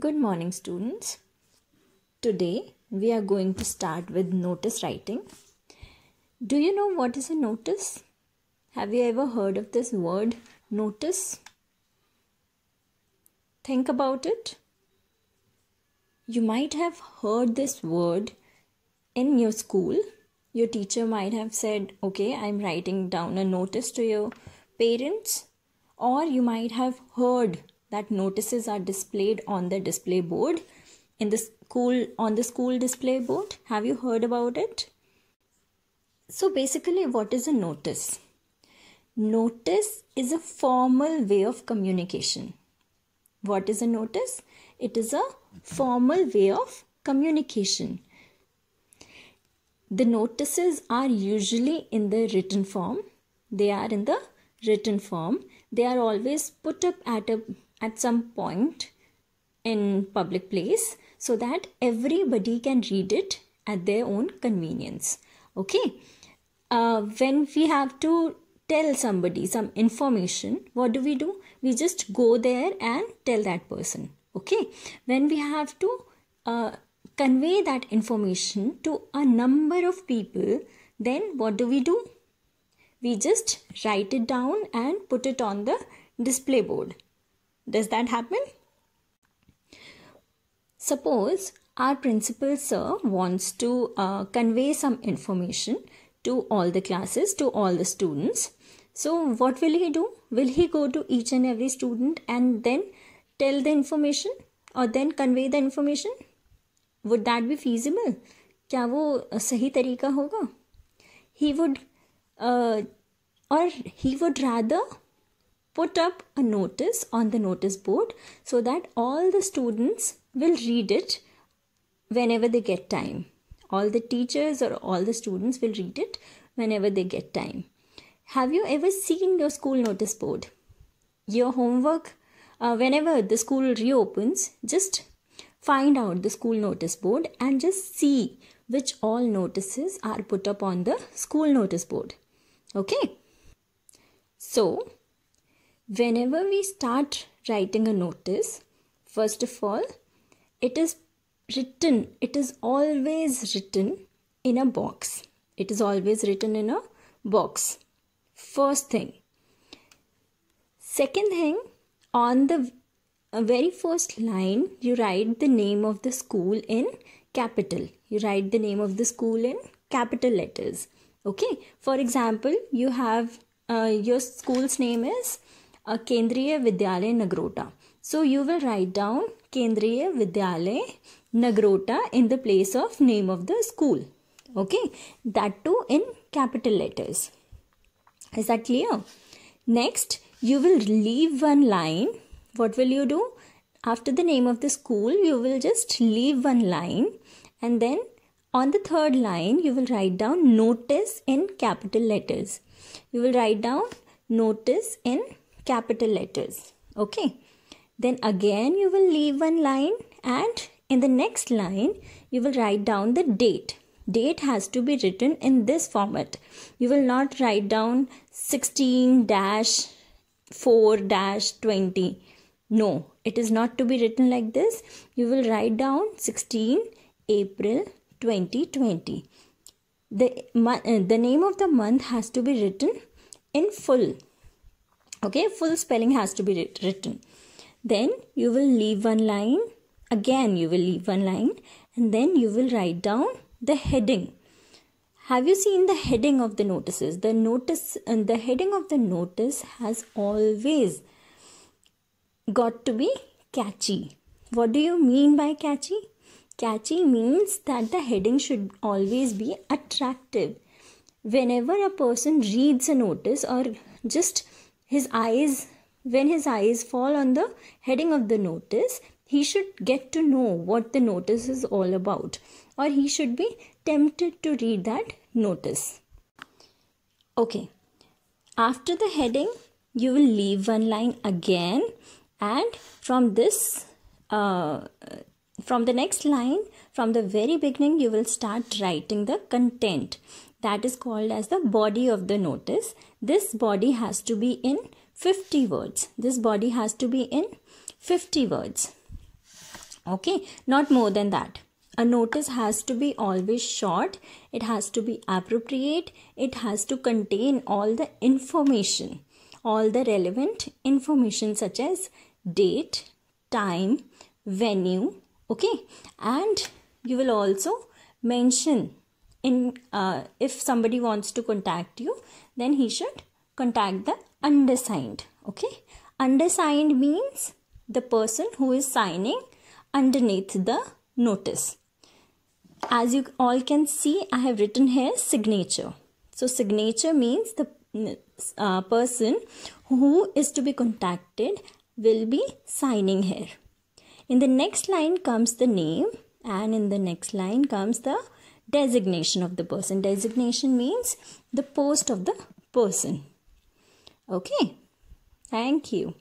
Good morning, students. Today we are going to start with notice writing. Do you know what is a notice? Have you ever heard of this word notice? Think about it. You might have heard this word in your school. Your teacher might have said, Okay, I'm writing down a notice to your parents, or you might have heard that notices are displayed on the display board in the school on the school display board have you heard about it so basically what is a notice notice is a formal way of communication what is a notice it is a formal way of communication the notices are usually in the written form they are in the written form they are always put up at a at some point in public place so that everybody can read it at their own convenience okay uh, when we have to tell somebody some information what do we do we just go there and tell that person okay when we have to uh, convey that information to a number of people then what do we do we just write it down and put it on the display board does that happen? Suppose our principal sir wants to uh, convey some information to all the classes, to all the students. So, what will he do? Will he go to each and every student and then tell the information or then convey the information? Would that be feasible? क्या वो सही तरीका होगा he would or he would rather put up a notice on the notice board so that all the students will read it whenever they get time. All the teachers or all the students will read it whenever they get time. Have you ever seen your school notice board? Your homework, uh, whenever the school reopens, just find out the school notice board and just see which all notices are put up on the school notice board. Okay? So, whenever we start writing a notice, first of all, it is written, it is always written in a box. It is always written in a box. First thing. Second thing, on the very first line, you write the name of the school in capital. You write the name of the school in capital letters. Okay. For example, you have uh, your school's name is uh, Kendriya Vidyalay Nagrota. So you will write down Kendriya Vidyalay Nagrota in the place of name of the school. Okay, that too in capital letters. Is that clear? Next, you will leave one line. What will you do? After the name of the school, you will just leave one line and then on the third line, you will write down notice in capital letters. You will write down notice in capital letters. Okay. Then again, you will leave one line and in the next line, you will write down the date. Date has to be written in this format. You will not write down 16 dash 4 dash 20. No, it is not to be written like this. You will write down 16 April 2020. The, uh, the name of the month has to be written in full okay full spelling has to be written then you will leave one line again you will leave one line and then you will write down the heading have you seen the heading of the notices the notice and uh, the heading of the notice has always got to be catchy what do you mean by catchy catchy means that the heading should always be attractive whenever a person reads a notice or just his eyes when his eyes fall on the heading of the notice he should get to know what the notice is all about or he should be tempted to read that notice okay after the heading you will leave one line again and from this uh, from the next line from the very beginning you will start writing the content that is called as the body of the notice this body has to be in 50 words this body has to be in 50 words okay not more than that a notice has to be always short it has to be appropriate it has to contain all the information all the relevant information such as date time venue okay and you will also mention in uh, if somebody wants to contact you then he should contact the undersigned okay undersigned means the person who is signing underneath the notice as you all can see i have written here signature so signature means the uh, person who is to be contacted will be signing here in the next line comes the name and in the next line comes the designation of the person designation means the post of the person okay thank you